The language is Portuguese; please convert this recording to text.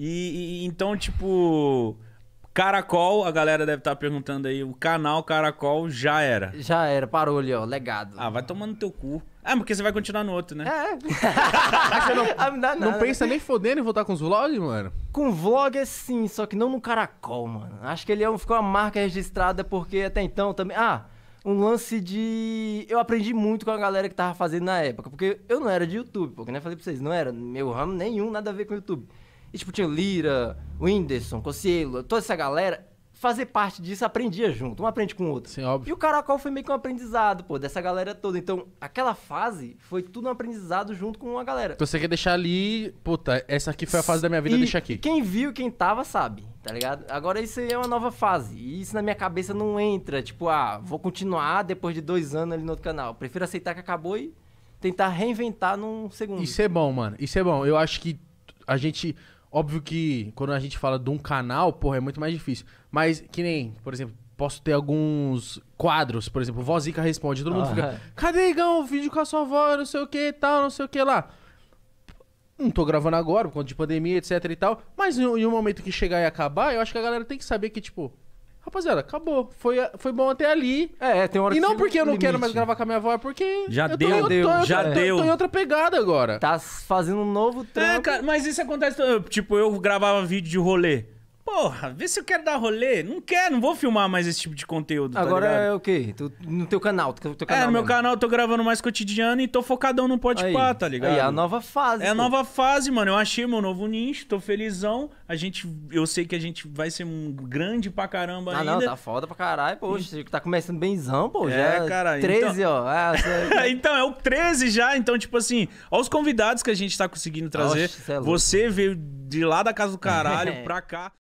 E, e, então, tipo, Caracol, a galera deve estar tá perguntando aí, o canal Caracol já era. Já era, parou ali, ó, legado. Ah, vai tomando teu cu. Ah, porque você vai continuar no outro, né? É. não, ah, não, não pensa nem fodendo em voltar com os vlogs, mano? Com vlog é sim, só que não no Caracol, mano. Acho que ele é um, ficou uma marca registrada porque até então também. Ah, um lance de. Eu aprendi muito com a galera que tava fazendo na época, porque eu não era de YouTube, porque nem falei pra vocês, não era meu ramo nenhum, nada a ver com YouTube. E, tipo, tinha Lira, Whindersson, Cossielo, toda essa galera. Fazer parte disso aprendia junto, um aprende com o outro. Sim, óbvio. E o Caracol foi meio que um aprendizado, pô, dessa galera toda. Então, aquela fase foi tudo um aprendizado junto com a galera. Então você quer deixar ali, puta, essa aqui foi a fase da minha vida, e deixa aqui. Quem viu, quem tava, sabe, tá ligado? Agora isso aí é uma nova fase. E isso na minha cabeça não entra. Tipo, ah, vou continuar depois de dois anos ali no outro canal. Prefiro aceitar que acabou e tentar reinventar num segundo. Isso é bom, mano. Isso é bom. Eu acho que a gente Óbvio que quando a gente fala de um canal, porra, é muito mais difícil. Mas que nem, por exemplo, posso ter alguns quadros, por exemplo, Vozica responde, todo mundo ah. fica, cadê Igão, o vídeo com a sua avó, não sei o que e tal, não sei o que lá. Não tô gravando agora, por conta de pandemia, etc e tal, mas em um momento que chegar e acabar, eu acho que a galera tem que saber que, tipo, Rapaziada, acabou. Foi, foi bom até ali. É, é, tem hora E que não porque eu não limite. quero mais gravar com a minha avó, é porque. Já eu tô, deu, eu tô, deu, eu tô, já eu tô, deu. Eu tô em outra pegada agora. Tá fazendo um novo tempo. É, cara, mas isso acontece. Tipo, eu gravava vídeo de rolê. Porra, vê se eu quero dar rolê. Não quero, não vou filmar mais esse tipo de conteúdo. Tá Agora tá é o quê? no teu canal, teu canal. É, no meu canal eu tô gravando mais cotidiano e tô focadão no pode pá, tá ligado? Aí, a nova fase. É pô. a nova fase, mano. Eu achei meu novo nicho, tô felizão. A gente, eu sei que a gente vai ser um grande pra caramba ah, ainda. Ah, não, tá foda pra caralho, poxa. Hum. Tá começando bemzão, pô. É, já é cara. 13, então... ó. É, você... então, é o 13 já. Então, tipo assim, ó os convidados que a gente tá conseguindo trazer. Oxe, você, é você veio de lá da casa do caralho é. pra cá.